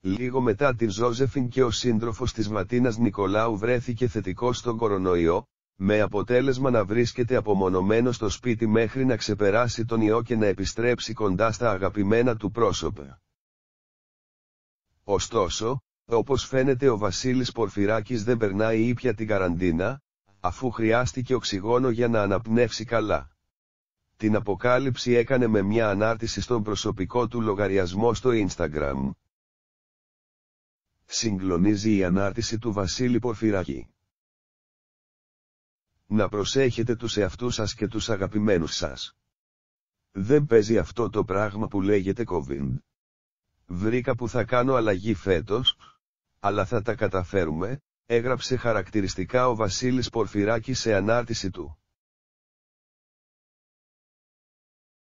Λίγο μετά την Ζώζεφιν και ο σύντροφος της Ματίνας Νικολάου βρέθηκε θετικό στον κορονοϊό, με αποτέλεσμα να βρίσκεται απομονωμένο στο σπίτι μέχρι να ξεπεράσει τον ιό και να επιστρέψει κοντά στα αγαπημένα του πρόσωπα. Ωστόσο, όπως φαίνεται ο Βασίλης Πορφυράκης δεν περνάει ήπια την καραντίνα, αφού χρειάστηκε οξυγόνο για να αναπνεύσει καλά. Την αποκάλυψη έκανε με μια ανάρτηση στον προσωπικό του λογαριασμό στο Instagram συγκλονίζει η ανάρτηση του Βασίλη Πορφυράκη. Να προσέχετε τους εαυτούς σας και τους αγαπημένους σας. Δεν παίζει αυτό το πράγμα που λέγεται COVID. Βρήκα που θα κάνω αλλαγή φέτος, αλλά θα τα καταφέρουμε, έγραψε χαρακτηριστικά ο Βασίλης Πορφυράκη σε ανάρτηση του.